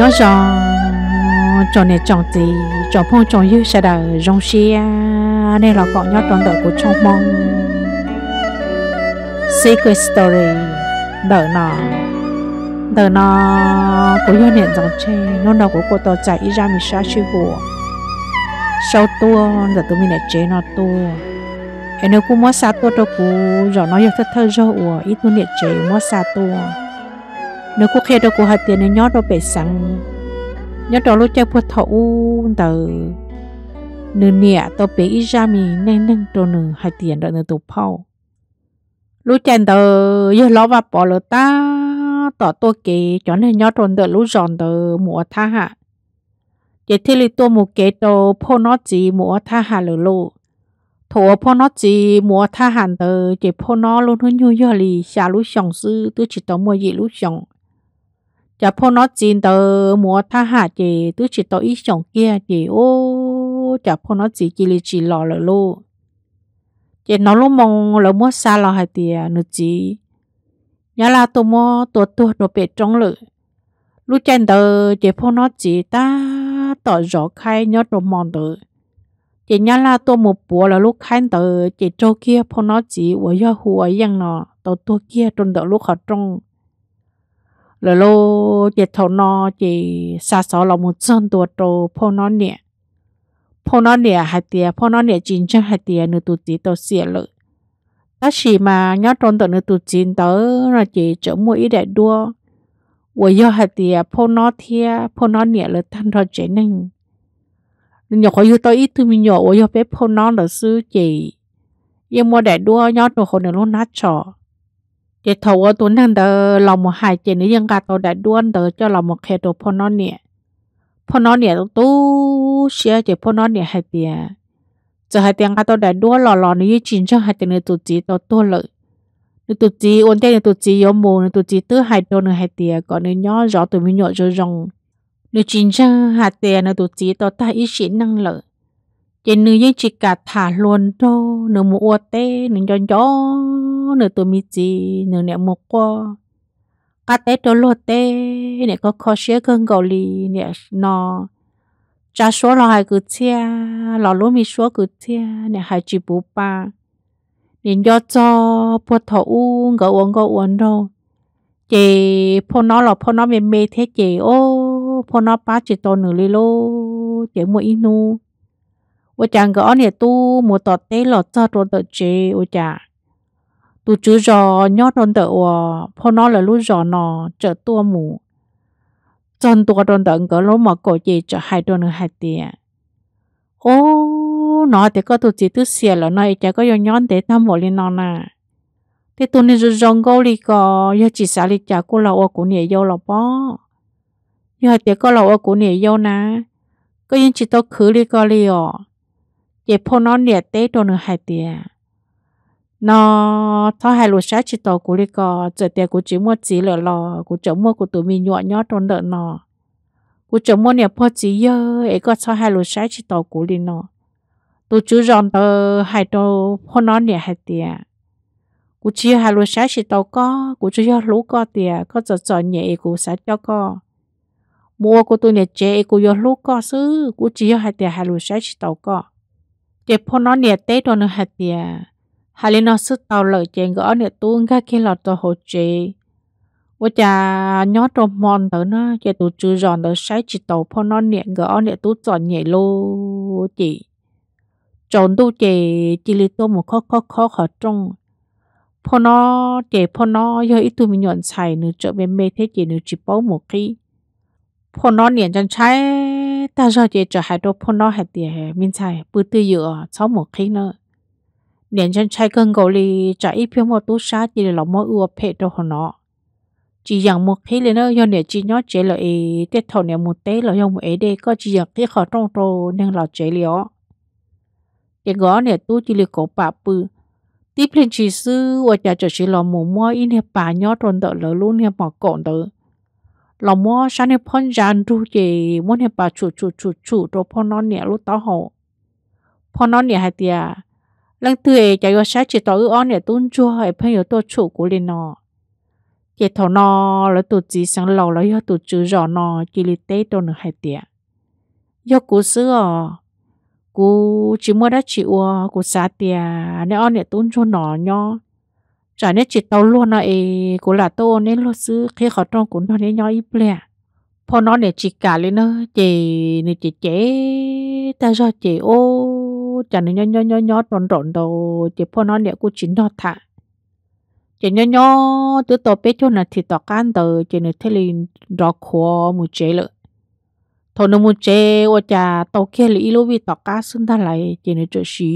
nhớ giò tròn này tròn gì tròn phong tròn như sẽ đỡ rong xe nên là gọi nhớ tròn đỡ của trong mong secret story đỡ nó đỡ nó của nhớ nền dòng chê nó đầu của cô tờ chạy ra mình xa chư của sau tua giờ tôi mình lại chế nó tua em nếu cũng muốn xa tua đâu cũng rồi nó giờ thất thơ rồi ít muốn nè chế muốn xa tua nếu cô khe đâu cô hạt tiền nên nhớ đâu bể sẵn nhớ đâu lúc chơi phút thấu từ nửa nịa tao bể ít ra mình nên nâng đồ nửa hạt tiền đợi nửa tụ phao lúc chơi từ giờ lo và bỏ lỡ ta tỏ tôi kì cho nên nhớ tròn đợi lúc giòn từ mùa tha hạ chỉ thế là tôi một cái đồ phô nó chỉ mùa tha hạ lỡ lộ thổ phô nó chỉ mùa tha hạn từ chỉ phô nó luôn hơn nhiều giờ lì xả lúc xong sư chỉ tao mua gì lúc xong giờ phô nó chín tờ mua tha hạ thì tứ chỉ tao ít chồng kia thì ô giờ phô nó chỉ chỉ lì chỉ lò lợ lô chỉ nó lúc mong lỡ mua xa lò hay thì nó chỉ nhà là tôi mua tôi tôi đồ bể trong lự lúc trên tờ chỉ phô nó chỉ ta tỏ rõ khai nhớ mòn tờ chỉ nhà là tôi một bữa là lúc khánh tờ chỉ trâu kia phô nó chỉ ở nhà hùa yên nọ tao tôi kia trong tờ lúc họ trong lỡ lô chị thầu nó chị xa xó là một chân tua trô phô nó nè phô nó nè hai tìa phô nó nè chín chân hai tìa nữa tụt chị tàu xỉa lự ta chỉ mà nhớ trôn tàu nữa tụt chín tớ là chị chỗ mua ý đại đua ủa do hai tìa phô nó thia phô nó nè lỡ thanh rồi chế nâng nhỏ có yêu tao ít tụi mình nhỏ ủa do bé phô nó là sư chị yêu mua đại đua nhớ trôn hồ nữa luôn nát trò chị thầu ở tuần năng đờ lòng một hai chị nữ dân gạt tàu đại đuôn đờ cho lòng một khe đồ phô nó nè phô nó nè tu xe chị phô nó nè hai tiền giờ hai tiền gạt tàu đại đuôn lò lò nữ chín cho hai tiền nữ tụ chỉ tàu tu lợi nữ tụ chỉ ôn tên nữ tụ chỉ yếu mù nữ tụ chỉ tứ hai đô nữ hai tiền còn nữ nhỏ rõ tụi mình nhỏ rồi rồng chín cho hai tiền nữ tụ chỉ tàu ta ít sĩ năng lợi chị nữ yên chỉ cả thả luôn đó nửa mù ô tê nửa cho gió nửa tụi mi chị nửa nè mù qua cá tê cho lô tê nè có khó xế cơn gầu lì nè nò cha số là hai cứ chia lò lúa mi số cứ chia nè hai chị bù ba nè do cho bố thọ u ngỡ uống ngỡ uống đâu chị phô nó là phô nó mềm mê thế chị ô phô nó ba chị to nửa lì lô chị mua ít nu ủa chàng tu tu tròn tròn tờ tờ phô nó là 我讲个二年都没到得了，早多的节我讲，都只着鸟多的我，怕那了路着呢，这多母，真多多的个老么个节这还多能还点，哦，那这个都只都写了，那一家个要鸟得他没哩那呢。thế tôi nên rong gấu đi có giờ chỉ xả đi chả cô lão của nhẹ yêu lão bó giờ thì có lão của nhẹ yêu nè có yên chỉ tôi khứ đi có li ọ ye po nó nè tế đồ nửa hai tiền nó thọ hai lúa sát chỉ tàu của đi co chợ tiền của chỉ mua chỉ lợ lò của chống mua của tụi mình nhọ nhọ tròn lợ nó của chống mua nè po chỉ dơ ấy có thọ hai lúa sát chỉ tàu của đi nó tụi chú ròn tờ hai tàu po nó nè hai tiền của chỉ hai lúa sát chỉ tàu co, của chú dơ lú co tiền có giờ giờ nhẹ của sát cho co mua của tụi nè chế của dơ lú co xứ của chỉ hai tiền hai lúa sát chỉ tàu co chế phô nó nè tế đồ nè hạt tìa hà lý nó sư tàu lợi chế ngỡ nè tu ngã kia lọt tàu hồ chế vô chà nhó trò mòn tớ nó chế tù chư giòn tớ sái chỉ tàu phô nó nè ngỡ nè tu giòn nhẹ lô chị chọn tu chế chỉ lý tô một khó khó khó khó trông phô nó chè phô nó do ít tu mình nhuận xài nửa chợ bên mê thế chế nửa chỉ bó một khi พ่นนอนเนี่ยจันใช้ตาจอเจจะหายตัวพ่นนอนหายเตี๋ยมินใช่ปื้อตื้อเยอะเช้าหมกขี้เนอะเนี่ยจันใช้เกินเกาหลีจะอีเพียงหมดตู้ชาจีเลยหลอมออัวเพจตัวหัวนอจีอย่างหมกขี้เลยเนอะย้อนเนี่ยจีน้อเจเลยเอเต็ดเท่าเนี่ยหมดเต้เลยยังหมดเอเดก็จีอย่างที่เขาตรงโตเนี่ยเราเจเลี้ยวเด็กก้อนเนี่ยตู้จีเลยโกปะปื้อที่เพลินชีซื้อว่าจะจะชิลอมหมูม้ออีเนี่ยป่าย้อตรนเดอเลยลุ้นเนี่ยหมอกก่อนเดอเรามัวฉันเนี่ยพ่นยันดูเจมัวเนี่ยปะจุจุจุจุตัวพ่อนอนเนี่ยลูกเต้าหูพ่อนอนเนี่ยหายเตียเรื่องตัวเอจะยอใช้จิตต่ออ้อนเนี่ยตุ้นจัวให้เพื่อนอยู่ตัวฉุกูเลยนอเจตนอแล้วตัวจีสังเราแล้วยอตัวจือรอนอจิลิเต้ตัวหนึ่งหายเตียยอกูเสื้อกู chỉ mua đã chịu của xa tiền nên ông để tôn cho nó nhau chả nên chỉ tàu luôn là ấy của là tô nên luôn xứ khi họ trong cũng nó nên nhói ít lẹ พอน้องเนี่ยจิกาเลยเนอะเจนี่เจเจแต่ชอเจโอจันเนี่ยย่อย่อย่อตอนตอนโตเจพอน้องเนี่ยกูจินดอทะเจย่อย่อตัวโตเป๊ะจนน่ะที่ต่อการเตอเจเนี่ยเทลินรอขัวมูเจเลยทนมูเจว่าจะโตเกลีลูวีต่อการซึ่งท่าไรเจเนี่ยจะชี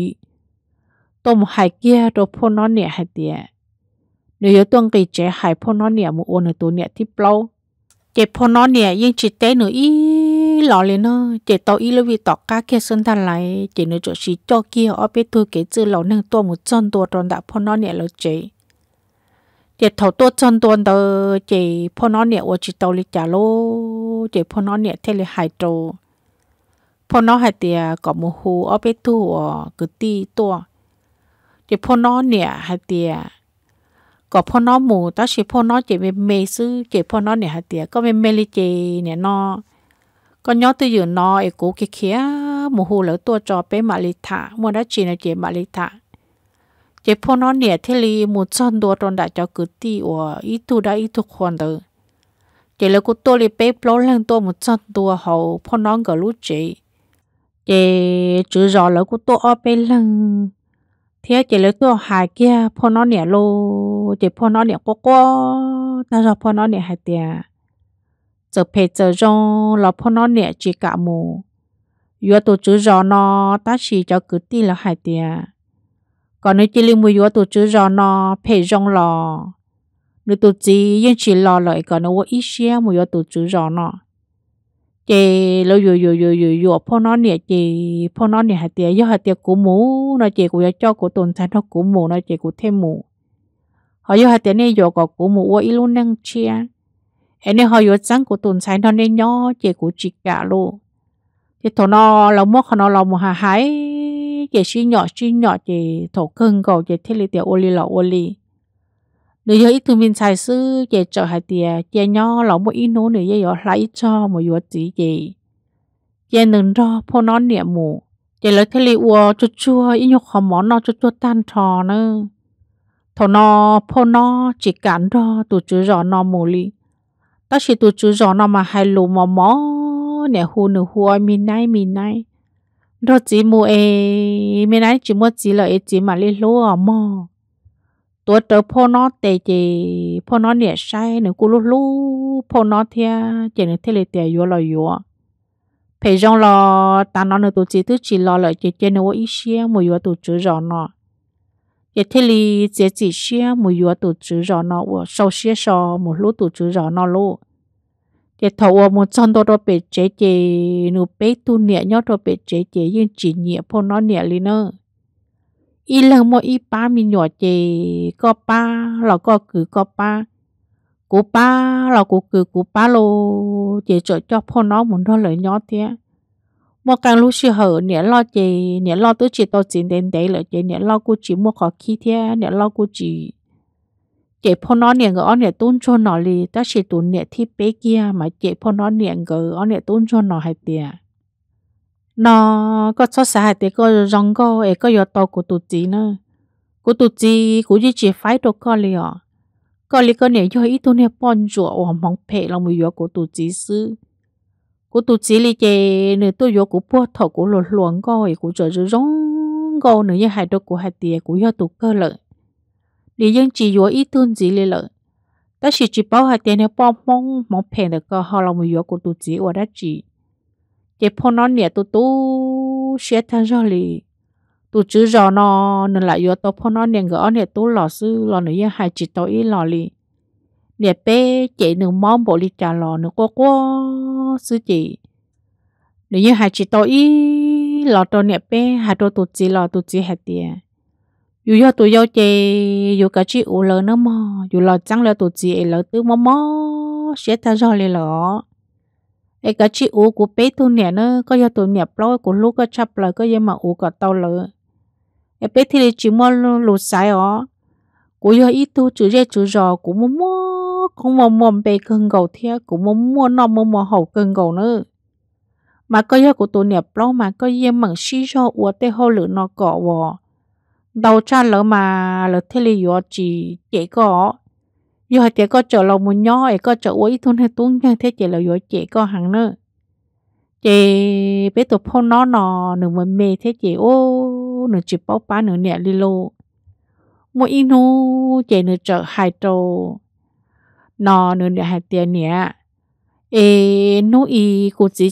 ต้มหายเกียตัวพอน้องเนี่ยหายเตี้ย nếu yếu tuân kỳ trẻ phô nó nè một ôn ở tù nè thì lâu chế phô nó nè nhưng chỉ té nữa ý lọ lên nó tàu ý lưu vì tỏ cá kia sơn than lại chế nữa chỗ xí cho kia ở bên tôi kế chữ lọ nâng tua một chân tua tròn đã phô nó nè là chế chế thầu tua chân tua đó chế phô nó nè ở chỉ tàu lịch lô chế phô nó nè thế hải trâu phô nó hải tiề có một hồ ở bên tôi cứ ti tua chế phô nó nè hải tiề ก็พ่อน้อหมูตาชิพ่อน้อเจ็บเมซื้อเจ็บพ่อน้อเนี่ยฮะเตียก็เมเมลิเจเนี่ยนอก็ย้อตัวอยู่นอไอ้กูเขี้ยหมูหูแล้วตัวจอเป้มาลิทามัวได้จีนเจ็บมาลิทาเจ็บพ่อน้อเนี่ยเทลีหมูซ่อนตัวตอนดัดจอกุตีอวอีตูได้อีทุกคนเด้อเจ็บแล้วกูตัวเลยเป๊ะปล้นเรื่องตัวหมูซ่อนตัวเขาพ่อน้องก็รู้เจ็บเจ็บจือรอแล้วกูตัวอ้อไปเรื่อง thế chỉ lấy tôi hài kia phô nó nẻ lô chỉ phô nó nẻ quá quá ta rồi phô nó nẻ hài tiệt giờ phê giờ rong là phô nó nẻ chỉ cả mù vừa tổ chức rò nó ta chỉ cho cứ ti là hài tiệt còn nếu chỉ lưu mùi vừa tổ chức rò nó phê rong lò nếu tổ chức yên chỉ lò lại còn nếu ít xe mùi vừa tổ chức rò nó chị lo dù dù dù dù dù po nè chị po nó nè hạt tiệt do hạt tiệt của mũ nó chị của cho của tồn tại nó của mũ nó chị của thêm mũ họ do hạt tiệt này do có của mũ quay luôn năng chia em này họ do sáng của tồn tại nó nên nhỏ chị của chị luôn thì thổ nó là mua họ nó là một hà hái chị xí nhỏ xí nhỏ chị thổ cưng cầu chị thiết lý tiệt ô li là nếu như ít thương mình xài sư về chợ hai tiề về nho lẩu một ít nấu nếu giờ lấy cho một yếu gì gì về nướng cho phô nón niệm mù về lấy thế liệu ờ, chua chua ít nhục khó món nó chua chua tan trò nữa thò nó phô nó chỉ cản cho tụ chú rõ nó mù li ta chỉ tụ chú rõ nó mà hai lù mò mò nè hù nửa hùa mình nay mình nay rồi chỉ mua e mình nay chỉ mua chỉ là e chỉ mà lấy lúa ờ, mò ตัวเจอพ่อน้อเตจีพ่อน้อเนี่ยใช่หนึ่งกูรู้รู้พ่อน้อเทียเจนึงเทเลเตียยัวลอยยัวเพยจงรอตาน้อหนึ่งตัวจีตัวจีรอเลยเจเจนึงว่าอีเชี่ยมวยยัวตัวจื้อรอเนาะเจเทลีเจจีเชี่ยมวยยัวตัวจื้อรอเนาะว่าเศร้าเชี่ยชอมวยรู้ตัวจื้อรอเนาะลูกเจทว่ามันจนตัวตัวเป็ดเจเจหนูเป็ดตัวเนี่ยยอดตัวเป็ดเจเจยิ่งจีเนี่ยพ่อน้อเนี่ยลีเนาะ一冷么一把米鸟节，个把老个 cứ 个把，古把老古 cứ 古把咯，节做 cho พ่อน้องมันเท่าเลยน้อเตี้ยมอการรู้ชื่อเหอเนี่ยล่อเจเนี่ยล่อตัวจิตตัวจินเด่นเดเลยเจเนี่ยล่อกูจีมัวขอขี้เทียเนี่ยล่อกูจีเจพ่อน้องเนี่ยก็อ๋อเนี่ยตุ้นชนหนอลีแต่ชิตุนเนี่ยที่เป๊กเกียมาเจพ่อน้องเนี่ยก็อ๋อเนี่ยตุ้นชนหนอให้เตี้ย nó có cho xã hội thì có rong co, ấy có yếu tố của tụ chỉ nữa của tụ chỉ của duy trì phái đồ có liền có liền có nhiều yếu tố này bọn rùa ở mong phe là một yếu của tụ chỉ sư của tụ chỉ li chè nữa, tôi yếu của bùa thọ của lột luồng có ấy của trời rùa rong co, nửa như hai đồ của hai tiề của yếu tụ cơ lợi để dân chỉ yếu yếu tố gì li lợi ta chỉ chỉ bảo hai tiề này bọn mong mong phe được có họ là một yếu của tụ chỉ ở đó chỉ chế phô nó nè tu tu xe thằng rồi lì tu chữ rõ nó nên lại yếu tố po nó nè ngỡ nhẹ tu lò sư lò nữa yên hai chỉ tao ý lò lì nè bé chế nửa mong bộ lì trà lò nửa quá quá sư chị nếu như hai chỉ tao ý lò tao nè bé hai tao tu chỉ lò tu chỉ hạt tiền dù do tụi giao chè dù cả chị u lỡ nữa mà dù lò trắng lỡ tụi chị lỡ tứ mò mò sẽ thay ra lì lỡ ไอ้ก็ชิอูกูเป๊ตัวเนี่ยเนอะก็ยาตัวเนี่ยปล่อยกูลูกก็ชับเลยก็ยังมาอูก็เตาเลยไอ้เป๊ที่เลยจิมอลูสายอ๋อกูยาอีตัวจุเรจุรอกูมัวมัวกูมัวมัวไปเกินเก่าเทียกูมัวมัวนอมัวมัวเห่าเกินเก่าเนอะมาก็ยากูตัวเนี่ยปล่อยมาก็ยังมั่งชี้ชออวดเตะเขาหรือนอเกาะวอเดาจ้าแล้วมาแล้วที่เลยยอจีเก๋ก็ giờ có chỗ lòng muốn nhỏ có chỗ ấy thun hay tuôn nha thế là giờ có hàng nữa chị biết tụi phong nó nọ nửa mà mê thế chị ô nửa chị bao ba nửa nhẹ li lô mỗi inu nửa chợ hai trâu nửa nhẹ hai tiền nhẹ ê nô của chị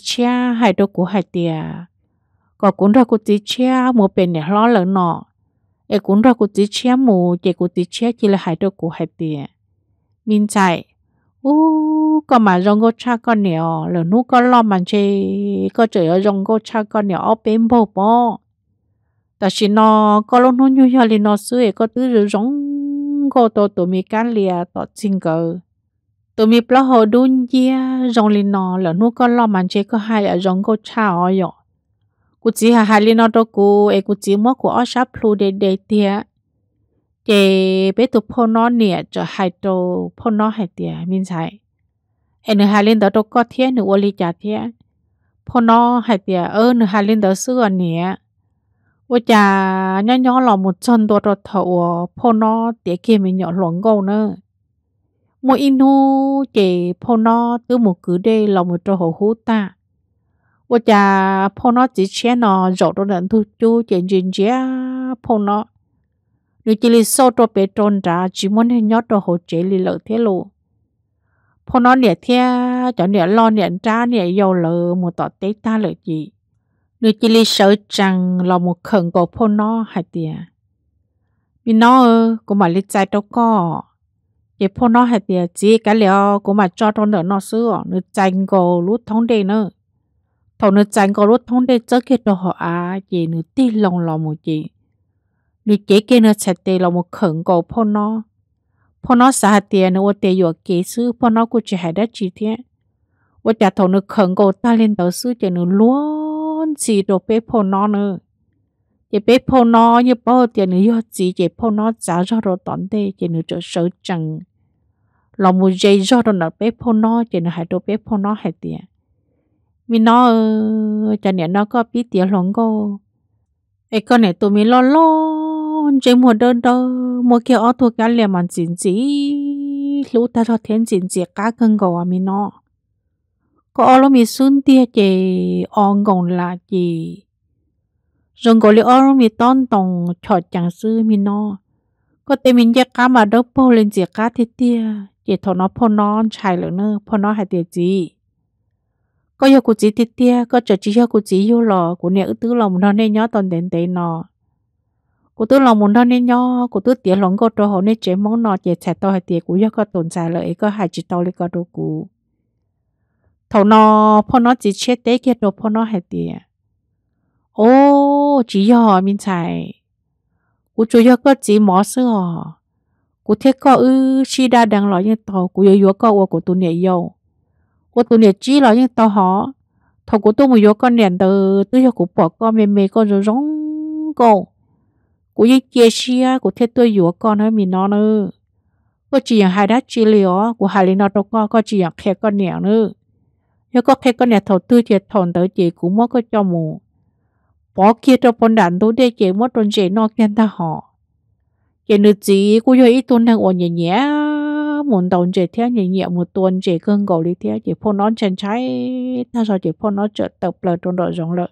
có cũng ra của chị cha một bên nhẹ lo lỡ ra của chị cha một chỉ là hai của hai mình chạy u có mà rong go cha con nèo lỡ nu có lo mà chê có trời ở rong go cha con nèo ở bên bố bố ta chỉ nó có lo nu như giờ thì nó sưởi có tứ rồi rong go to tụi mi cá lìa to chinh cờ tụi mi plо hồ đun gia rong li nó lỡ nu có lo mà chê có hai ở rong go cha ở yo cú chỉ hà hai li nó đâu cú ấy cú chỉ mất của ở sắp plu để để tiệt chế bé tụ phô nó nè cho hai tô phô nó hai tia mình sai em nữa hai lên đó đâu có thế nữa ô li chả thế phô nó hai tia ơ nữa hai lên đó xưa nè ô chả nhỏ nhỏ lò một chân đồ đồ thầu phô nó tia kia mình nhỏ lỏng gâu nữa mỗi inu chế phô nó từ một cứ đây lò một trò hồ hú ta ô chả phô nó chỉ chén nó rộ đồ đàn thu chú chế chuyện chế phô nó nếu chỉ là sau đó bé tròn ra chỉ muốn hay nhót đó hỗ trợ lì lợ thế lộ พอน้องเนี่ยเที่ยจอเนี่ยรอเนี่ยจ้าเนี่ยยาวเลยมัวต่อเต๊กตาเลยจีนูจิลิเสจังเรามัวเขิงกับพ่อน้อหายเตียมีน้อเออกูมาลิใจตัวก็เดี๋ยวพ่อน้อหายเตียจีกันแล้วกูมาจอดตรงเหนือนอซื้อนูจังกูรู้ท้องเดนเนอถอนูจังกูรู้ท้องเดเจอเกิดตัวหัวอาจีนูตีลงเรามัวจี lũ kế kia nó chạy tê là một khẩn cầu phô nó phô nó xa tiền nó tê dọa kế sư phô nó cũng chỉ hại đất chỉ thế và trả thầu nó khẩn cầu ta lên tàu sư chạy nó luôn chỉ đồ bế nó nữa chỉ bế nó như bao tiền nó yêu chỉ chỉ phô nó trả ra rồi tổn tê nó trở sợ chẳng là một dây do nó bế phô nó chỉ nó hại đồ bế nó hại tiền vì nó cho nên nó có biết tiền lòng cô ấy con này tụi mình lo lo chỉ một đơn đó một cái ô thuộc cái liền mà chính trị, lũ ta cho thiên chính trị cả cân gò à mình nó có ô lô mình xuân tia chỉ ông gồng là gì rồi có là ô lô mình tôn tòng cho chẳng sư mình nó có tên mình chắc cá mà đâu bao lên chỉ cá thế tia chỉ thọ nó phô nó chạy lửa nơ, phô nó hay tia gì có yêu cụ chỉ thế tia có chờ chỉ yêu cụ chỉ yêu lò của nhà ư tứ lòng nó nên nhớ toàn đến tế nó cô tôi lòng muốn đó nên nhó cô tôi tiền lòng cô tôi họ nên chế món nọ chế chặt tôi hay tiền của có tồn tại lợi có hai chỉ to lấy có đồ cũ thầu nọ, po nó chỉ chết tế kia đồ po nó hay tiền ô chỉ do mình chạy cô chú do có chỉ mỏ sữa cô thế có ư chi đa đang lo như tàu cô yếu yếu có ô cô tôi nhảy yếu cô tôi nhảy chỉ lo như tàu họ thầu cô tôi một yếu con nền từ từ cho cô bỏ con mềm mềm con rồi rong cô của y chia chia của thế tôi dùa con hơi mình nó nữa có chỉ rằng hai đá chia liều của hai lý nó trong con có chỉ rằng khe con nẻo nữa nếu có khe con nẻo thầu tư thì thồn tới chế, cũng mất có cho mù bỏ kia cho bọn đàn tôi để chế mất trốn chế nó khen ta họ chị nữ chị của yo ít tôn đang ổn nhẹ nhẹ muốn đồng chế theo nhẹ nhẹ một tuần chế cơn cầu đi theo chế phô nón chân trái ta sao chị phô nón trợ tập lời trong đội giống lợi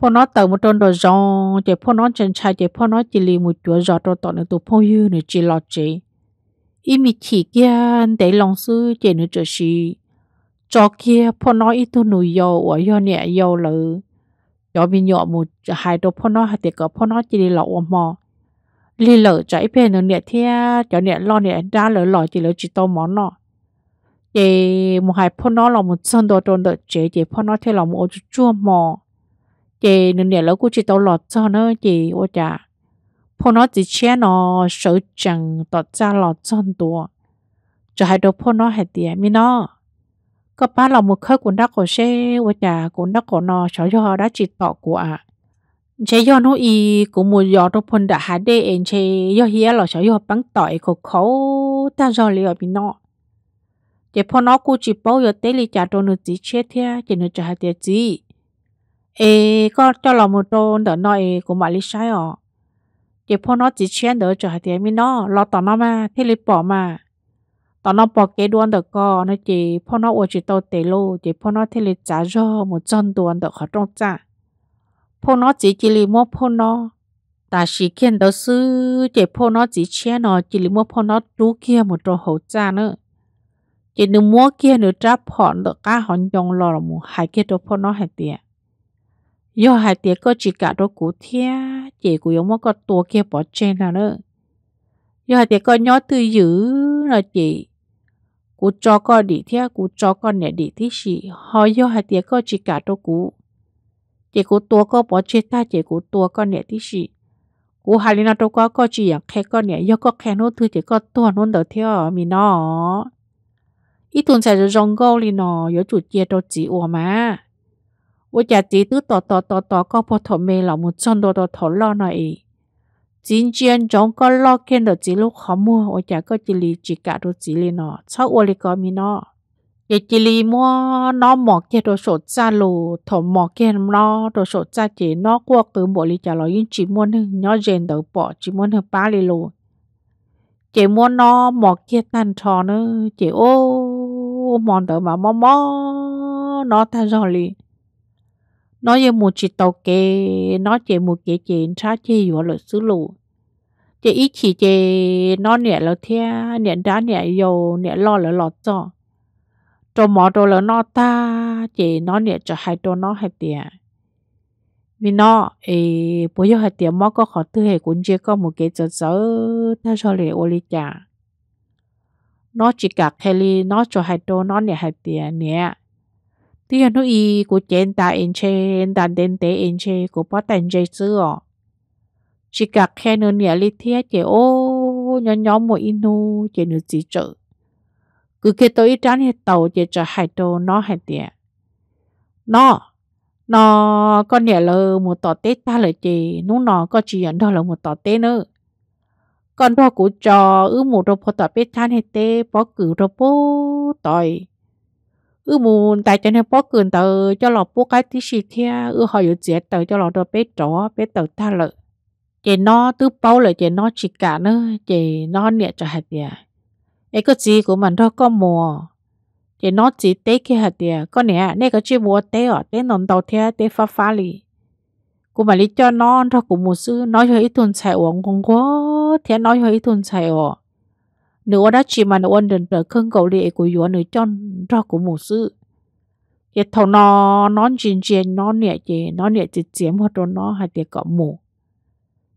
พ่อน้อเติมมาจนโดยจองเจ็บพ่อน้อเจนชายเจ็บพ่อน้อจิลีมุจัวจอตัวต่อในตัวพ่อยืนในจีลอจีอีมีขี้เกียนแต่ลองซื้อเจนึกจะชีจอเกียพ่อน้ออีตัวหนูยอวัวยอเนี่ยยอเลยยอมีหยอมุจะหายตัวพ่อน้อหายเด็กกับพ่อน้อจิลีหลอกอมอลีเหลือใจเพื่อนเนี่ยเที่ยจอเนี่ยรอเนี่ยด้าเหลือหล่อจีเหลือจีโตหมอนเนาะเจมุหายพ่อน้อเรามุดซ่อนตัวโดนเด็กเจเจพ่อน้อเที่เรามุดจู่มอ chị nên để lỡ của chỉ tao lọt cho nó chị ô chả phô nó chỉ che nó sợ chẳng tỏ ra lọt chân tua cho hai đồ phô nó hay tiền mi nó có ba là một khơi của đắc của xe ô chả của đắc của nó sợ cho đã chỉ tỏ của à chế do nó y cũng một gió đồ phun đã hai đê em chế do hía là sợ do bắn tỏi của khẩu ta do liệu mi nó chế phô nó cũng chỉ bao giờ tới lịch trả đồ nó chỉ che thea chỉ nó chả hai tiền gì ê có cho lòng một trôn đỡ nội của mọi lý sai ọ chỉ phô nó chỉ chen đỡ trở thì mi nó lo tỏ nó mà thế lý bỏ mà tỏ nó bỏ kế đuôn đỡ co nó chỉ phô nó ủa chỉ tàu tế lô chỉ phô nó thế lý trả rô một chân đuôn đỡ khỏi trong trả phô nó chỉ chỉ lý mô phô nó ta chỉ khen đỡ sư chỉ phô nó chỉ chen nó chỉ lý mô phô nó trú kia một trò hậu trả nữa chỉ nếu mua kia nữa trả phọn đỡ cá hòn dòng lò một hai kia trò phô nó hai tiền yêu hai tiệc có chỉ cả đôi cú thia chỉ của giống có tua kia bỏ trên nào nữa yêu hai tiệc có nhỏ từ dữ là chị cú cho con đi thia cú cho con nè đi thí sĩ họ yêu hai tiệc có chỉ cả đôi cú, chỉ cú tua có bỏ trên ta chỉ cú tua con nè thí sĩ cú hai lần đâu có có chỉ khe con nè yêu có khe nó thứ chỉ có tua nôn đỡ theo mình nó ít tuần sẽ rong gâu đi nó giờ chủ chia đôi chỉ ủa mà 我家姐都大大大大个破头妹老母真大大头老那伊，今天中个老看到几路好么？我家个这里几家都几里呢？操我哩个咪呢？也这里么？那莫见到手扎路，头莫见那到手扎姐那过个莫哩家老因只么呢？那人都 bỏ 只么呢？巴里路，姐么那莫见单车呢？姐哦，莫得嘛么么，那单车哩。nó yêu một chị tàu kê nó chỉ một cái chị cha chị vừa lợi xứ lụ chị ít chỉ chị nó nhẹ là thea nhẹ đá nhẹ dầu nhẹ lo là lọt cho cho mỏ đồ là nó ta chị nó nhẹ cho hai đồ nó hai tiền vì nó ấy bây giờ hai tiền mỏ có khó tư hệ cũng chỉ có một cái giờ giờ ta cho lệ ô lý chả nó chỉ cả kelly nó cho hai đồ nó nhẹ hai tiền nhẹ thì hiện nay của chén ta in chén đàn đến tế in chê của bó tàn dây chứ ọ chỉ cả khe nữa nhẹ lý thiết chế ô nhỏ nhỏ một inu chế nữ chỉ trợ cứ khi tôi ít trán hết tàu chế trở hải đồ nó hải tiệt nó nó con nhẹ lờ một tỏ tết ta lời chế nó nó có chỉ nhận đó là một tỏ tết nữa còn đó của trò ư một đồ phô tỏ bếp than hết tê bó cử đồ bố tỏi ừ muốn tại cho nên bó cường tờ cho lọ bó cái tí xì thia ừ họ yếu dễ tờ cho lọ đồ bé trỏ bé tờ ta lợi chị nó tứ bao lợi chị nó chỉ cả nữa chị nó nhẹ cho hạt tiền ấy có gì của mình đó có mùa chị nó chỉ tế cái hạt tiền có nè nè có chỉ mùa tế ở tế nón đầu thia tế phá phá lì của mình lý cho nó nó cũng mùa sư nói cho ít thun xài uống cũng có thế nói cho ít thun xài uống nếu đã chỉ mà nếu đừng trở khưng cầu lệ của yếu nếu cho ra của một sự thì thầu nó nó chuyện chuyện nó nhẹ chị nó nhẹ chị chiếm hoặc rồi nó hay tiệt cọ mù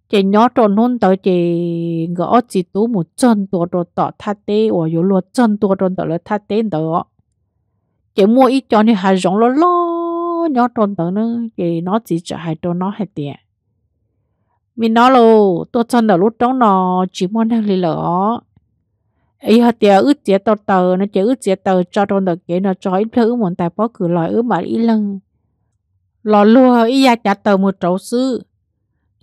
chị nhỏ tròn hôn tới chị ngỡ chỉ tú một chân tua rồi tỏ thắt tê và yếu luôn chân tua rồi tỏ lại tha tê đó chị mua ít cho nên hay rong lo lo nhỏ tròn tới nữa chị nó chỉ trả hay cho nó hay tiệt mình nói luôn tôi chân ở lúc đó nó chỉ muốn năng lý lỡ ý hạt tiệt ướt chế tờ tờ nó chế ướt chế tờ cho trong đợt kế nó cho ít thứ muốn tài bó cử lòi ướt mà ý lần lò lua ý ya trả tờ một trấu xứ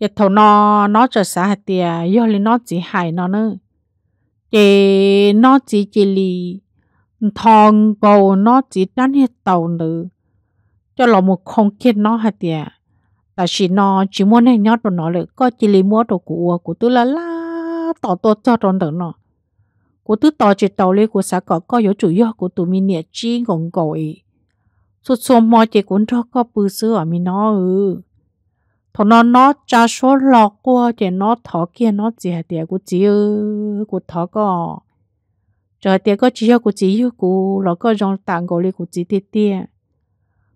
chế thầu nó nó trở xã hạt tiệt do lên nó chỉ hại nó nữa chế nó chỉ chỉ lì thòng cầu nó chỉ đánh hết tàu nữa cho lò một không kết nó hạt tiệt tại chỉ nó chỉ muốn này nhót đồ nó lại có chỉ lì mua đồ của của là la tỏ tôi cho trong đợt nó cô tứ tỏ chỉ tàu lê của xã cỏ có yếu chủ yếu của tụi mình nhẹ chi ngọn gọi số số mò chỉ cuốn cho có bự sứ ở mình nó ư. thọ nó nó cha số lọ qua chỉ nó thọ kia nó chỉ hạt tiền của ư, ừ, của thọ có chờ tiền có chỉ yếu của chỉ yếu ừ, của lọ có dòng tặng gọi lê của chỉ tiền tiền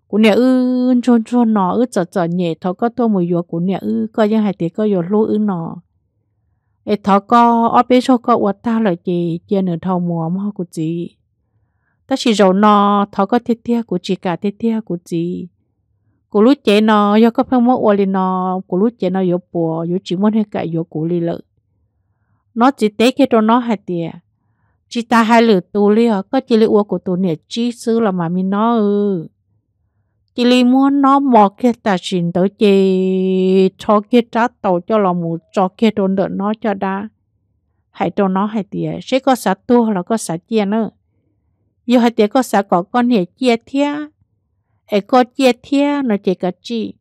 của nhà ư chôn chôn nó ư chợ chợ nhẹ thọ có tôi mùi yếu của nè ư ừ, coi những hạt tiền có yếu lô ư nó ấy thọ ở bên sau có ta lại chị chia nửa thầu mùa mà ta chỉ rồi nó thọ có thiết thiết của cả thiết thiết của chị của lúc chế nó do có phong lên nó của lúc chế nó yếu bùa yếu chỉ muốn hết cả yếu của lợ nó chỉ tế cái đó nó hay tiệt chị ta hai lửa tu liền có chỉ lửa của tu nè chỉ xứ là mà mình nó ừ chỉ li muốn nó mò kia ta xin tới chị cho kia trả tàu cho là mù cho kia đồn đỡ nó cho đã hãy cho nó hãy tía sẽ có xã tu là có xã chia nữa giờ hãy tía có xã có con hệ chia thia hệ có chia thia nó chỉ cả chị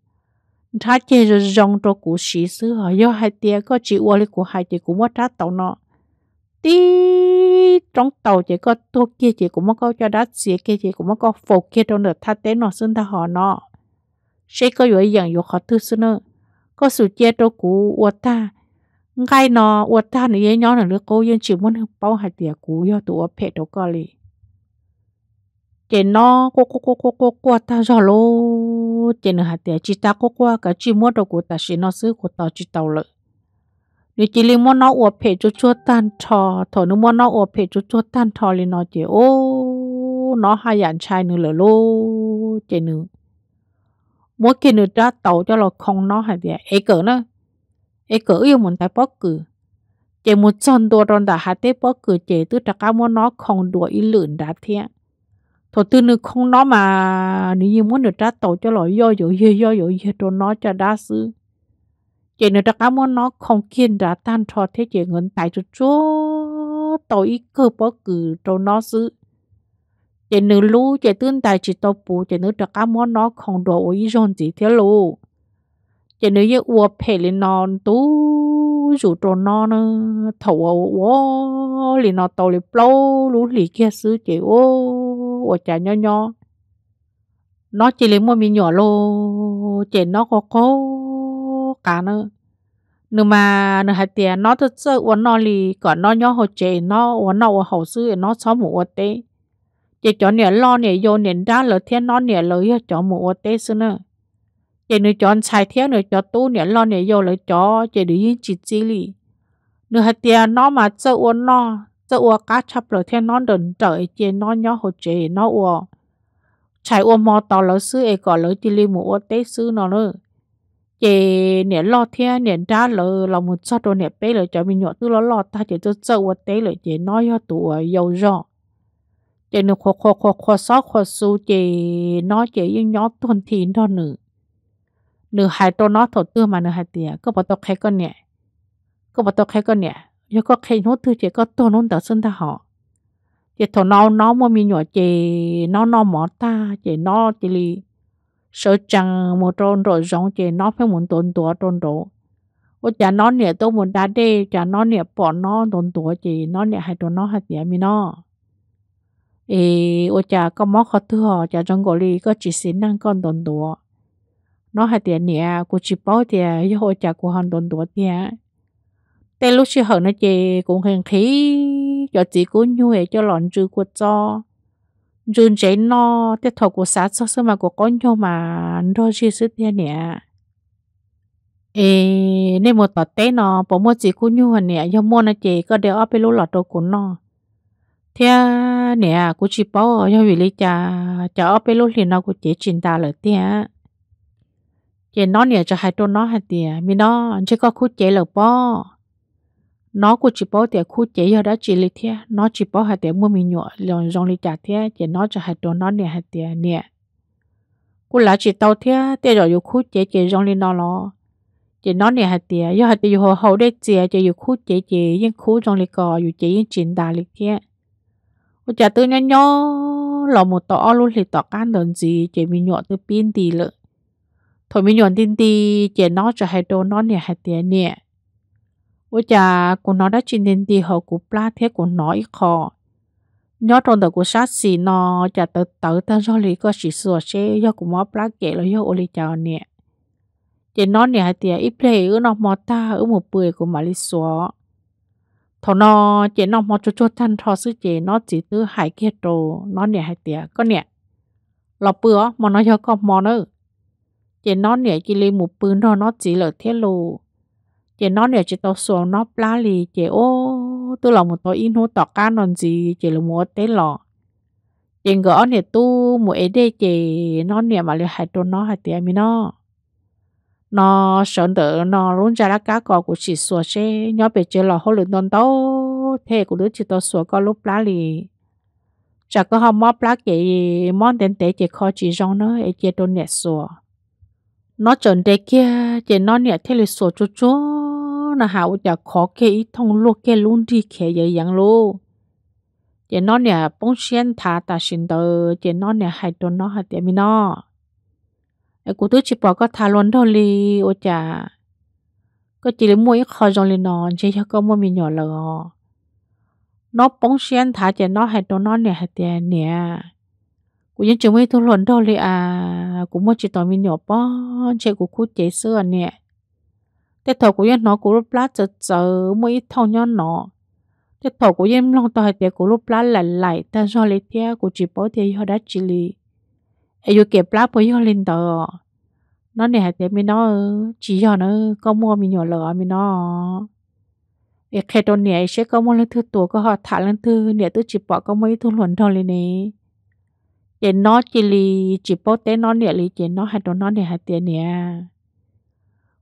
thá chế rồi rong cho cụ sĩ sư họ giờ hãy tía có chị uo li của hai chị cũng mất trả tàu nó tí trong tàu chỉ có tua kia chỉ cũng có cho đá xì kia chỉ cũng có phô kia trong được tha tế nó xưng tha họ nó sẽ có yếu dạng yếu khó thứ xưng nữa có sự chia đâu cũ uất ta ngay nó uất ta nữa yếu nhỏ nữa cô yên chỉ muốn bao hạt tiền cũ do tụ uất phe đâu có lì chỉ nó cô cô cô cô cô cô ta rõ lô chỉ nữa hạt tiền chỉ ta cô cô cả chỉ muốn đâu của ta chỉ nó xứ của tàu chỉ tàu lợi nếu chỉ li mua nó uổng phải chút chút tan trò thọ nếu mua nó uổng phải chút chút tan trò liền nó chỉ ô nó hai dạng chai nữa là lô chỉ nữa mỗi khi nữa ra tàu cho là không nó hay vậy ấy à? cỡ nữa ấy cỡ yêu muốn tại bóc cử chỉ một chân đồ rồi đã hạt tế bóc cử chỉ từ tất cả mua nó không đuổi ý lượn đã thế thọ từ nữa không nó mà nếu như muốn được ra tàu cho là do dữ do dữ do nó cho đa sư chị nữa đã cảm ơn nó không kiên đã tan trò thế chị ngân tại chỗ chỗ tối cơ bỏ cử cho nó giữ chị nữ lú chị tương tại chị tàu bù chị nữ đã cảm ơn nó không đồ ý dồn gì thế lú chị nữ yêu ua phê lên nó tú dù cho nó nữa thầu ô lên nó tàu lên plô lú lì kia xứ chị ô ô chả nho nho nó chỉ lấy mua mi nhỏ lô chị nó có cố cá nữa nếu mà nếu hai tiền nó thật sự uốn nó lì có nó nhỏ hồ chế nó uốn nó ở hậu sư nó xóa mũ ở tế chỉ cho nè lo nè vô nè ra lỡ thiên nó nè lỡ cho mũ ở tế sư nữa chỉ nếu chọn xài thiên nữa cho tu nè lo nè vô lỡ cho chỉ để yên chỉ chỉ lì nếu hai tiền nó mà sợ uốn nó sợ uốn cá chập lỡ thiên nó đừng trời chỉ nó nhỏ hồ chế nó uốn chạy uốn mò tàu lỡ sư ấy có lỡ chỉ lì mũ ở tế sư nó nữa chị nè lo thea nè đá lờ lòng một sát đồ nè bé lờ cho mình nhọt tư lo lo ta chỉ cho chơi và tế lờ chị nói cho tụi giàu rõ chị nó khó khó khó khó sao khó su chị nói chị nhưng nhó tuần thì nó nữa nửa hai tôi nó thổ tư mà nửa hai tiền có bảo tôi khay con nè có bảo tôi khay con nè nhưng có khay nó tư chị có tôi nó đỡ sinh ta họ chị thổ nó nó mà mình nhọ chị nó nó mỏ ta chị nó chị li sợ chẳng một trôn rồi giống chế nó phải muốn tốn tủa trôn đồ ô chả nó nè tôi muốn đá đê chả nó nè bỏ nó tốn tủa chế nó nè hay tốn nó hạt gì mi nó ê ô chả có móc khó thứ họ chả trong gò lì có chỉ xin năng con tốn tủa nó hạt tiền nè của chị bao tiền với ô chả của hắn tốn tủa tiền tên lúc chị hận nó chế cũng hèn khí cho chị cũng nhuệ cho lọn trừ quật cho run chế no tiết thọ của sát sắc mà của con nhau mà đôi chi sức tiền nè ê nên một tờ té nó bỏ mua chỉ của nhu hình nè do mua nó chỉ có đều ở bên lỗ lọt đồ của nó thế nè của chị bảo do vì lý cha cha ở bên lỗ thì nó của chị chín ta lời tiền chị nó nè cho hai tôi nó hai tiền mình nó chỉ có khu chế lời bao nó của chỉ bảo tiền khu chế giờ đã chỉ lịch thế nó chỉ bảo hạt tiền mua mình nhọ lòng rong lịch trả thế chỉ nó cho hạt đồ nó nè hạt tiền nè cô lá chỉ tàu thế tiền rồi yêu khu chế chỉ rong lịch nó lo chỉ nó nè hạt tiền giờ hạt tiền hồ hậu đấy chỉ chỉ yêu khu chế chỉ yên khu rong lịch cò yêu chế yên chín đà lịch thế cô trả tư nhau nhau lò một tọ luôn lịch tọ can đơn gì chỉ mình nhọ từ pin tì lợ thôi mình nhọ tin tì chỉ nó cho hạt đồ nó nè hạt tiền nè 我家我拿到今年的后，我拉天我拿一颗。nhớ trong đó của sát xì nó chả tự tự ta do lý có sĩ sửa xe do của mỏ plá kể do ô lý chào nè chỉ nó tiệt à, ít play ở nó mỏ ở một bưởi của mà thằng nó chỉ nó mỏ cho cho thanh thọ sư chỉ nó chỉ tư hải kia đồ nó nè hay tiệt à, có nè lọ bữa mà nó do con mỏ nữa chỉ nó nè lấy một bưởi nó nó chỉ là thiết lù chị nó nè chị tao sổ nó lá lì chị ô tôi là một tôi in hô tỏ cá non gì chị là một tế lọ chị gõ nè tu một ấy đây chị nó nè mà lại hại tôi nó hại tiền mi nó nó sớm đỡ nó luôn ra cá cò của chị sủa xe nhớ về chị lọ hô lực non tao thế của đứa chị tao sủa có lúc lá lì chả có hôm móp lá chị món đến tế chỉ kho chỉ rong nó ấy chị tôi nè sủa nó chuẩn đề kia chị nó nè thế là sủa chút chút nó hảo chả khó cái thông lô cái luôn đi khe dễ dàng lô chỉ nó nè bông xuyên thả ta xin tờ chỉ nó nè hai tuần nó hai tiệm nó ai cũng tự chỉ bỏ có thả luôn thôi li ô chả có chỉ là mua ít khó rồi li nó chỉ cho có mua mình nhỏ lờ nó bông xuyên thả chỉ nó hai tuần nó nè hai tiệm nè cũng như chúng mới thu luận thôi li à cũng mua chỉ tỏi mình nhỏ bó chỉ cũng khu chế xưa nè thế thầu của yên nó của lúc lá chờ chờ mỗi thâu nhau nó thế thầu của yên long tao hay tiếc của lúc lá lại lại ta do lấy tiếc của chỉ bảo thì họ đã chỉ lì ai vô kẹp lá bởi họ lên tờ nó này hay tiếc mi nó chỉ cho nó có mua mi nhỏ lỡ mi nó ai khi đó này sẽ có mua lên thứ tổ có họ thả lên thứ này tôi chỉ bảo có mấy thứ luận thôi lên này chỉ chỉ lì chỉ bảo té nó này lì chỉ nó hay đó nó tiếc này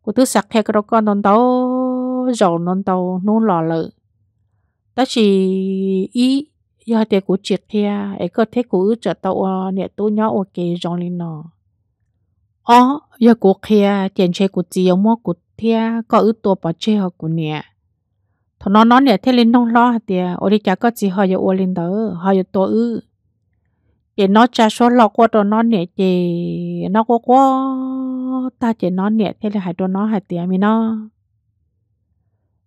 cô tức sạc theo cái con non tàu dầu non tàu nôn lò lợ ta chỉ ý do tiền của triệt thea à, ấy có thế của trợ tàu ờ, nè tu nhỏ ok dòng lên nọ ó do của kia tiền chơi của chị ông mua của thea à, có ứ tua bỏ chơi họ của nè thằng nó nó nè thế lên nông lo tiền ở đây chả có gì họ giờ ô lên đó họ giờ tua ứ để nó trả số lọc qua đó nó nè chị nó có quá ta chỉ nó nhẹ thế là hai đứa nó hai tiếng mình nó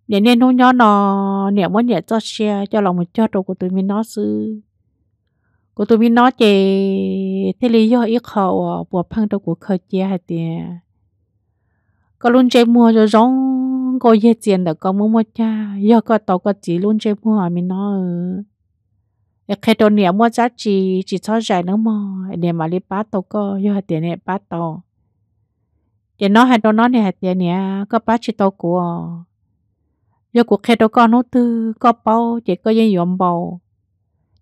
nhẹ nhẹ nó nhỏ nó nhẹ muốn nhẹ cho xe cho lòng mình cho đồ của tụi mình nó sư của tụi mình nó chỉ thế lý do ít khẩu của phăng đồ của khởi chia hai tiếng có luôn chơi mua cho giống có dễ tiền được có mua mua cha do có tàu có chỉ luôn chơi mua mình nó khi tôi niệm mua giá chỉ chỉ cho giải nó mò để mà đi bắt tàu có do tiền này bắt tàu thì nó hay đó nó thì hay tiền nè có bác chỉ tao của giờ cuộc khai đó con nó tư có bao chỉ có dân yếm bao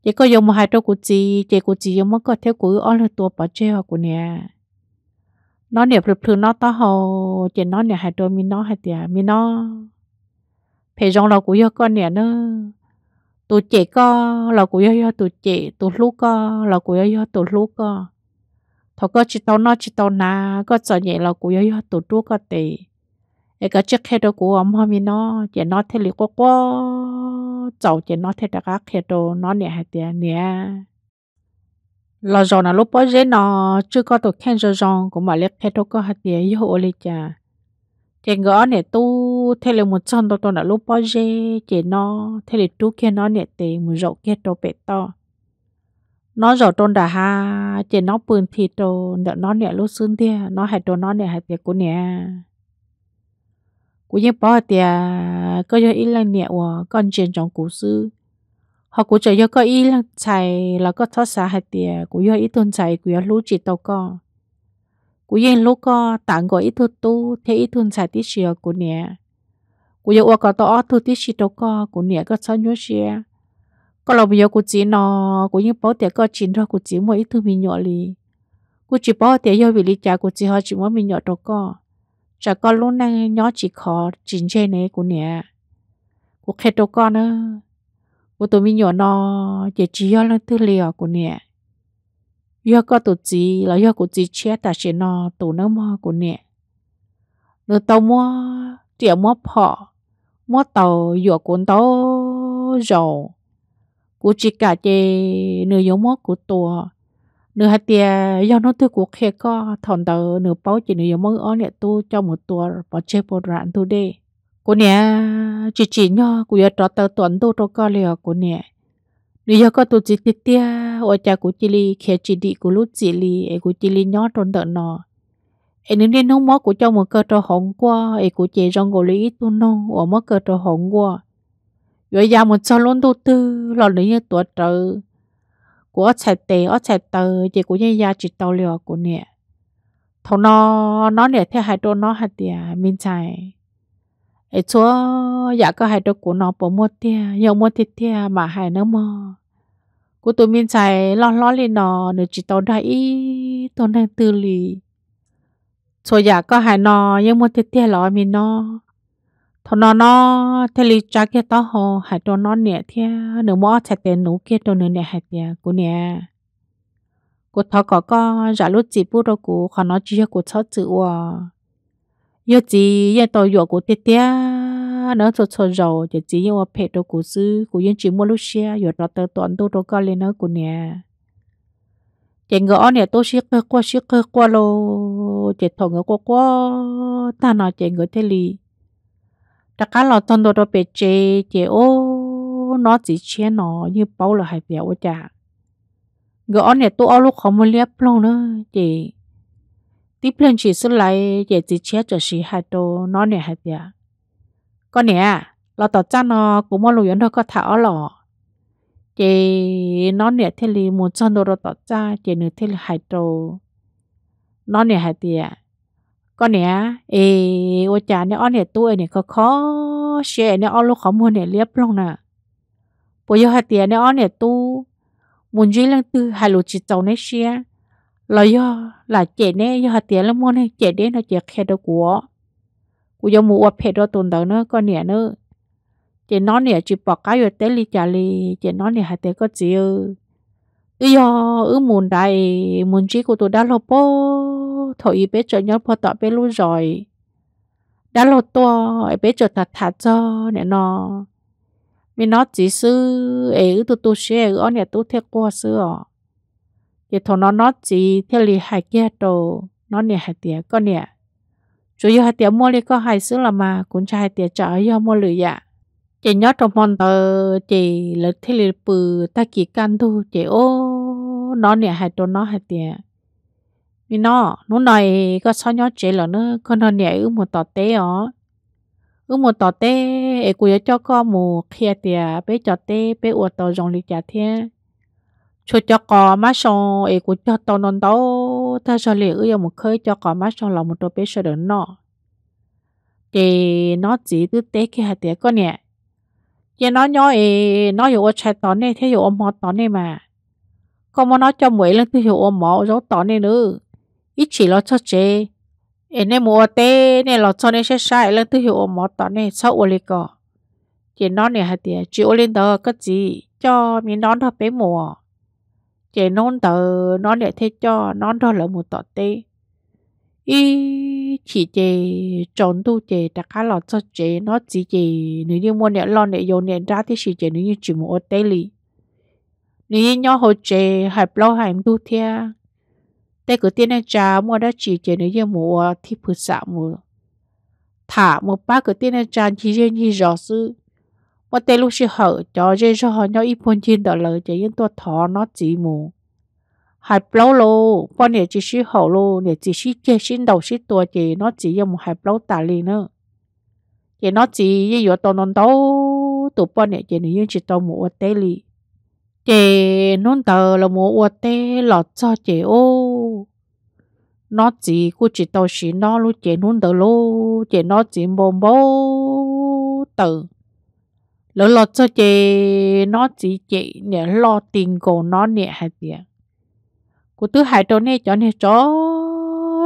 chỉ có yếm hai đó của chị chỉ của chị yếm có theo của ở là tua bảo treo của nè nó nè phật phật nó tao hồ chỉ nó nè hai đó mi nó hai tiền mi nó phải rong là của giờ con nè nữa tụi chị có lò của giờ tụi chị tụi lúc có lò của giờ tụi lúc có thọ có chỉ tao nói chỉ tao na có cho nhẹ là cũng yoyo tụt đuốc có tệ ấy cái chiếc khe đó của ông hôm nó chỉ nó thế liệt quá quá cháu chỉ nó thế đặc ác khe đó nó nhẹ hay tiền nhẹ là giờ là lúc bữa dễ nó chưa có tụt khen giờ giờ cũng mà liệt khe đó có hạt tiền yêu hộ liệt chả chỉ ngỡ nè tu thế liệt một chân đó tôi là lúc bữa dễ chỉ nó thế liệt tu kia nó nhẹ tệ một rậu kia đó bẹt to nó giờ tôn đã ha chỉ nó bươn thì đồ đỡ nó nè lúc xương tia nó hại tôi nó nè hại tiệt của nè, của những bỏ tiệt có cho ít lần nè của con chuyện trong cổ sư họ cũng chơi cho có ít lần chạy là có thoát xa hại tiệt của do ít tuần chạy của lúc chỉ tàu co của những lúc co tặng của ít thuốc tu thế ít tuần chạy tí xìa của nè, của những ô có tao thu tí xìa tàu co của nè có sao nhớ xìa có lòng bây giờ cô chỉ nó cô như bảo tiệc có chín thôi cô chỉ mỗi ít thứ mình nhỏ lì cô chỉ bảo tiệc giờ vì lý cha cô chỉ họ chỉ mua mình nhỏ đâu có chả có luôn này nhỏ chỉ khó chín trên này cô nè cô khét đâu có nữa cô tụi mình nhỏ nó chỉ chỉ giờ là thứ liều cô nè giờ có tụi chỉ là giờ cô chỉ chết ta sẽ nó tụi nó mò cô nè nó tàu mua tiệc mua phọ mua tàu giờ cuốn tàu rồi กูจิกะเจเนื้อยมอกูตัวเนื้อหาเตียยอนนตัวกูเคก็ถอนเตอเนื้อเป้าเจเนื้อยมออ้อเนี่ยตู้เจ้าหมดตัวปอเชปรานตัวเดกูเนี่ยจิจิเนาะกูอยากจอดเตอตอนตัวตัวก็เลยกูเนี่ยเนื้อก็ตัวจิติเตียว่าจากกูจิลีเคจิดีกูรู้จิลีไอ้กูจิลีเนาะตอนเตอเนาะไอ้เนื้อเนี่ยน้องมอกูเจ้าหมดเกิดตัวหงกว่าไอ้กูเจจงกูเลยตุนน้องว่าหมอเกิดตัวหงกว่า rồi giờ mình cho luôn đầu tư lo lý như tuổi trợ của chạy tề ở chạy tờ chỉ của như giờ chỉ tàu liều của nè thầu nó nó nè theo hai đôi nó hạt tiền mình chạy ấy chúa giờ có hai đôi của nó bỏ mua tiền nhiều mua tiền tiền mà hai nó mà của tụi mình chạy lo lo lên nó nữa chỉ tàu đại ý tàu đang tư lì chúa giờ có hai nó nhiều mua tiền tiền lo mình nó thôi nó nó thế lý cha kia tao hồ hạt cho nó nè thế nửa mỏ chặt tiền nụ kia cho nửa nè hạt nhà của nè của thọ có có giả lúc chỉ bút đâu của khó nó chỉ của cháu chữ à giờ chỉ giờ tôi vừa của tết tết nó cho cho rồi giờ chỉ giờ phải đâu của sư của yên chỉ mua lúc xe giờ nó tới toàn đâu đâu có lên nữa của nè chị ngỡ nè tôi xí cơ qua xí cơ qua lô chị thọ ngỡ qua qua ta nói chị ngỡ thề lý đã cá lò thân đồ đồ bề chê chê ô nó chỉ chê nó như bao là hai béo chả gõ này tôi ao lúc không muốn liếc luôn nữa chị tiếp lên chỉ xuất lại để chỉ chết cho chị hai đồ nó này hai béo con nè lò tao cha nó cũng muốn lùi nó có thảo lọ, chị nó này thế li muốn chân đồ đồ tao cha chị nửa thế li hai đồ nó này hai béo con nè ê ô chả nè on nè tôi nè có khó xe nè on lúc khó luôn nè bố giờ hạt tiền nè on nè tu muốn duy lăng tư hai lũ chỉ tàu nè hạt tiền lăng mua nè trẻ đến nó trẻ khe đâu của cú yo mua ua phe đó nữa con nữa trẻ nó nè chỉ bỏ cái yo té li chả li trẻ nó nè hạt tiền có gì yo ư muốn đại muốn chỉ của tôi đã lo po thôi bé chợ nhau po tọt bé lu rồi đã lo to bé chợ thật thật cho nè nó mình nó chỉ sư ấy tôi tôi sẽ ở nè tôi theo qua xưa thì thằng nó nó chỉ theo lì hại kia đồ nó nè hại tiệt có nè chủ yếu hại tiệt mua đi có hại xứ là mà cũng chả hại tiệt chợ do mua lười dạ chị nhớ trong mòn tờ chị lực thế lì bự ta kỳ căn thu chị ô nó nè hai tụi nó hai tiền vì nó nó này có sao nhớ chế là nó con nó nè ư một tọt té ó ư một tọt té ai cũng cho con mù kia tiền bé cho té bé uo tàu rong lịch trả thiên cho cho có má xong ai cũng cho tàu non đâu ta cho liền ư một khơi cho có má xong là một tàu bé sao được nó thì nó chỉ cứ té kia hai tiền con nè giờ nó nhớ ai nó yêu ở trái tàu này thế yêu ở mỏ tàu này mà có mà nó cho mấy lần tôi hiểu ôm mỏ dấu tỏ nên nữa ít chỉ lo cho chế em nên mua tê nên lo cho nên sẽ sai lần thứ hiểu ôm mỏ tỏ nên sau ô lịch cỏ chỉ nó này hay tiền chỉ ô lên tờ cái gì cho miếng nón thôi bé mùa chỉ nón tờ nón để thế cho nón thôi là một tỏ tê ý chỉ chế, trốn tu chế, đặt cá lo cho chế, nó chỉ chế, nếu như mua nè lo nè vô nè ra thì chỉ chế, nếu như chỉ mua tê lì 你 nhỏ hồ chè hay bao hay đu thia tại cứ tiên này cha mua đã chỉ chè nếu như mua thì phụ xã mua thả một ba cứ tiên này cha chỉ riêng chỉ rõ sự mà tê lúc xí hở cho dễ cho họ nhau ít phun chín đó lời chè yên tua thọ nó chỉ mua hay bao lô bao nè chỉ xí hở lô nè chỉ xí chè xí đầu xí tua chè nó chỉ yên một hay bao tà liền nữa chè nó chỉ như vậy tao non đâu tụi bao nè chỉ nếu như chỉ tao mua tê liền chế nón tờ là mua uất tê lọt cho chế ô nó chỉ cô chỉ tàu xí nó lúc chế nón tờ lô chế nó chỉ bồn bố tờ lỡ lọt cho chế nó chỉ chế nhẹ lo tiền cổ nó nhẹ hai tiền cô thứ hai đầu này cho này chó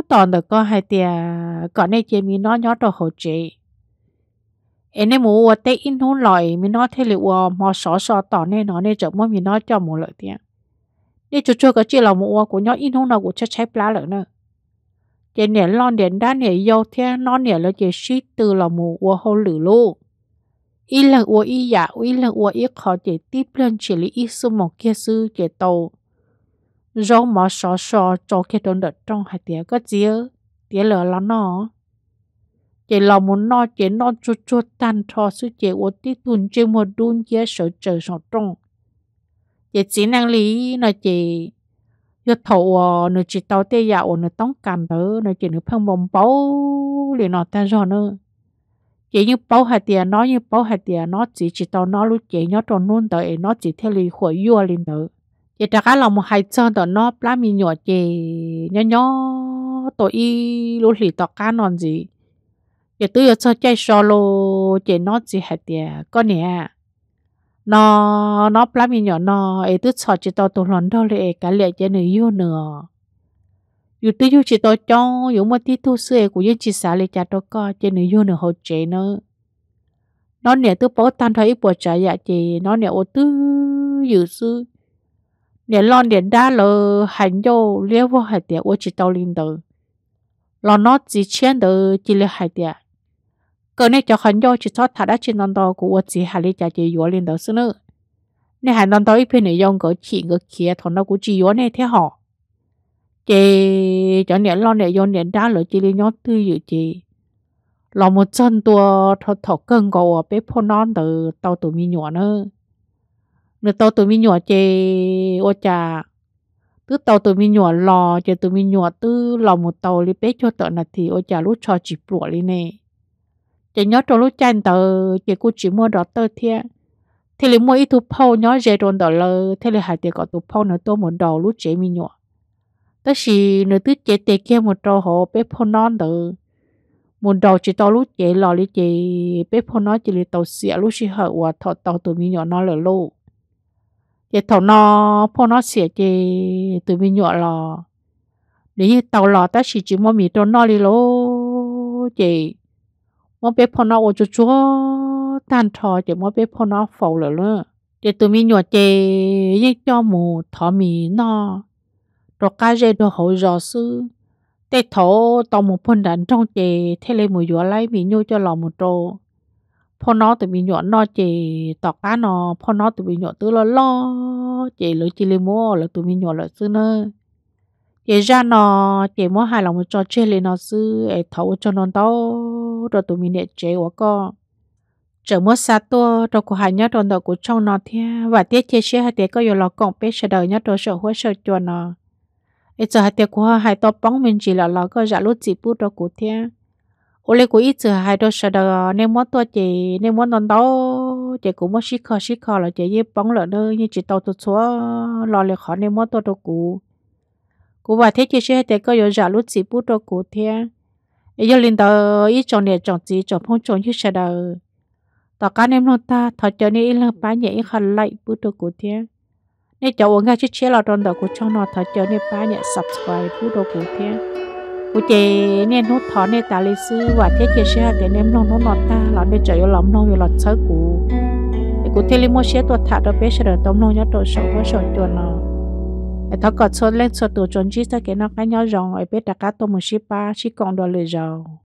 toàn được có hai tiền còn này chế mi nó nhó đồ hồ chế em em muốn ở tây in hôn lại mình nói thế liệu ờ, mà sọ sọ tỏ nên nó nên chậm mà mình nói cho một lợi tiền để cho cho cái chuyện là mua của nhau in hôn nào của chắc chắn lá lợi nữa chỉ nè lon điện đá nè dâu thế nó nè là chỉ suy từ là mua hôn lử luôn ý là ua ý dạ ý là ua ý khó chỉ tiếp lên chỉ lý ý số một kia sư chỉ tàu rau mà sọ sọ cho cái đồn đợt trong hai tiếng có gì tía lỡ lắm nó chị lo muốn no chị no chua chua tan thò sư chị ô tí tuần chơi một đun chế sợ chờ sợ trông chị chỉ năng lý là chị yo thầu nửa chị tàu tê dạo nửa tông cằm tớ nửa chị nửa phong bông báu liền nó ta rồi nữa chị như báu hạt tiền nó như báu hạt tiền nó chỉ chỉ tàu nó lúc chị nhớ tròn nôn tớ nó chỉ theo lì khỏi yua liền tớ chị ta cá lòng một hai chân tớ nó lá mi nhỏ chị nhớ nhớ tôi y lúc lì tọt cá non gì giờ tôi giờ cho chơi solo chơi nó chỉ hạt tiền con nè à. nó nó plá mi nhỏ nó ấy tôi sợ chỉ tao tụi lần đó lệ cả lệ chơi nữa yêu nữa dù tôi yêu chỉ tao cho dù mà tí thu xưa của dân chỉ xả lệ cha tao co chơi nữa yêu nữa hậu chế nữa nó nè tôi bảo tan thấy bỏ chạy vậy, chị nó nè ô tư dự sư nè lon nè đa lờ hành vô liêu vô hạt tiền ô chỉ tao linh tử lo nó chỉ chen được chỉ là hạt tiền cỡ này cho hắn do chỉ thoát thả đã trên non to của vật gì hà lý trả chỉ yếu lên đó xứ nữa Nên hà non to ít phê này dòng cỡ chỉ ngược kia thằng nó cũng chỉ yếu này thế họ chị cho nên lo này do nên đã lỡ chỉ liên nhót tư dự chị lo một chân tua thọ thọ cân gò bếp phô non từ tàu tụi mi nhỏ nữa nữa tàu tụi mi nhỏ chị ô cha, cứ tàu tụi mi nhỏ lo, chị tụi mi nhỏ tư lò một tàu đi bếp cho tợ là thì ô cha lúc cho chỉ bủa đi nè chị nhớ trong lúc chăn tờ chị cô chỉ mua đó tơ thiệt thì lấy mua ít thuốc phô nhớ dễ rồi đó là thì lấy hai tiền có thuốc phô nữa tôi muốn đầu lúc chị mi nhọ tất sĩ nữa thứ chị tiền kia một trò hồ bé phô non đó muốn đầu chỉ tao lúc chị lò lấy chị bé phô non chỉ lấy tàu xịa lúc chỉ hở và thọ tàu tụi mi nhọ nó là lô chị thọ nó phô nó xịa chị tụi mi nhọ lò để tàu lò tất sĩ chỉ mua mì trâu nó đi lô chị มอเปพอนอโอจุจ้อตันทอจะมอเปพอนอฝอเลยเลยเดี๋ยวตัวมีหนวดเจยิ่งจอมูทอมีนอตัวกาเจดูหูรอซื้อแต่ทอตอมูพ่นดันจ้องเจเทเลมูยัวไล่มีนูจะหลอมูโตพอนอตัวมีหนวดนอเจตอกกานอพอนอตัวมีหนวดตัวละล้อเจหรือจิเลมัวหรือตัวมีหนวดละซื้อเนอ chị ra nó chị muốn hài lòng cho chị lên nó sư ấy thấu cho nó đâu tu rồi tụi mình để chế quá co trở mua xa tua rồi của hai nhớ rồi đầu của trong nó thế và tiếc chia sẻ hai tiếc có nhiều lọ cổng bé sợ đời nhớ rồi sợ hối sợ chùa nó ít giờ hai tiếc của hai to bóng mình chỉ là lọ có giả lút chỉ bút rồi của thế ô lê của ít giờ hai đôi sợ đời nên muốn tua chị nên muốn đón đó chị cũng muốn xí khờ xí khờ là chị với bóng lợn nơi như chị tàu tụt xuống lọ lệ khó nên muốn tua đồ cũ cũ và thế chia sẻ hai tiếc có nhiều giả lút chỉ bút rồi của thế giờ linh đầu ý chọn để chọn gì chọn phong chọn như thế nào? tao cá nem luôn ta thọ chờ nên ít lần bán nhẹ ít khăn lại bữa đồ của thiên nên cháu uống ngay chút chia là tròn đầu của trong nó thọ chờ nên bán nhẹ subscribe bút đồ cổ thiên Cụ chị nè nó thọ nè ta lấy sư và thiết kế xe để nem luôn nó nọt ta là nên cháu yêu lòng nó yêu lòng sớ của Cụ thiên linh mua sẻ tôi thả đó bé sẽ được tông nó nhớ đồ sầu với sầu chuồn nào cái thằng cọt số lên số tuổi chuẩn chỉ ta cái nó cái nhau rong ở bên ta cá tôm một ship ba chỉ còn